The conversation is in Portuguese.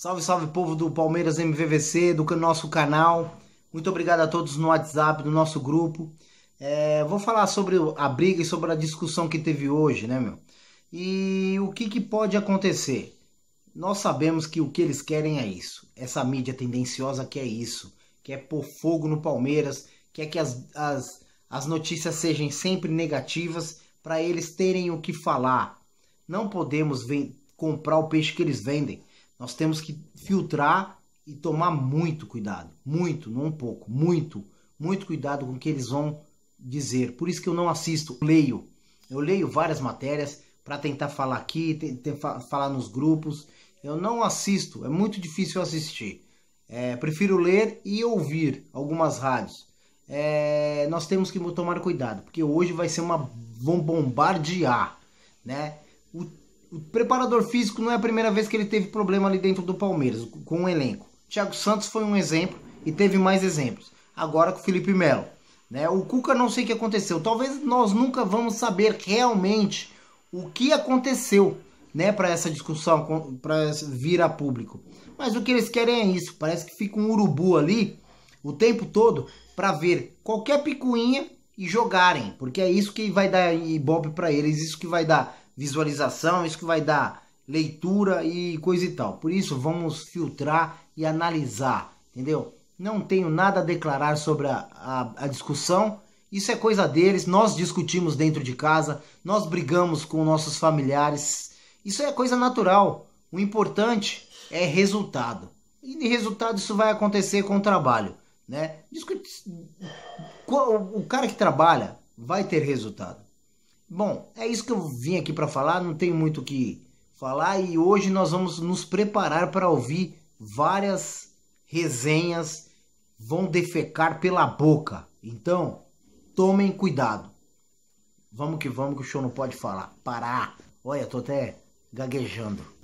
Salve, salve povo do Palmeiras MVVC, do nosso canal. Muito obrigado a todos no WhatsApp, do nosso grupo. É, vou falar sobre a briga e sobre a discussão que teve hoje, né, meu? E o que, que pode acontecer? Nós sabemos que o que eles querem é isso. Essa mídia tendenciosa que é isso. Que é pôr fogo no Palmeiras, quer que as, as, as notícias sejam sempre negativas para eles terem o que falar. Não podemos comprar o peixe que eles vendem. Nós temos que filtrar e tomar muito cuidado, muito, não um pouco, muito, muito cuidado com o que eles vão dizer. Por isso que eu não assisto, leio. Eu leio várias matérias para tentar falar aqui, tentar falar nos grupos. Eu não assisto, é muito difícil assistir. É, prefiro ler e ouvir algumas rádios. É, nós temos que tomar cuidado, porque hoje vai ser uma. vão bombardear, né? O o preparador físico não é a primeira vez que ele teve problema ali dentro do Palmeiras, com o elenco. Thiago Santos foi um exemplo e teve mais exemplos. Agora com o Felipe Melo. Né? O Cuca não sei o que aconteceu. Talvez nós nunca vamos saber realmente o que aconteceu né, para essa discussão para vir a público. Mas o que eles querem é isso. Parece que fica um urubu ali o tempo todo para ver qualquer picuinha e jogarem, porque é isso que vai dar ibope para eles, isso que vai dar visualização, isso que vai dar leitura e coisa e tal. Por isso vamos filtrar e analisar, entendeu? Não tenho nada a declarar sobre a, a, a discussão. Isso é coisa deles. Nós discutimos dentro de casa, nós brigamos com nossos familiares. Isso é coisa natural. O importante é resultado. E de resultado isso vai acontecer com o trabalho, né? O cara que trabalha vai ter resultado. Bom, é isso que eu vim aqui para falar, não tem muito o que falar e hoje nós vamos nos preparar para ouvir várias resenhas vão defecar pela boca. Então, tomem cuidado. Vamos que vamos que o show não pode falar. Parar. Olha, tô até gaguejando.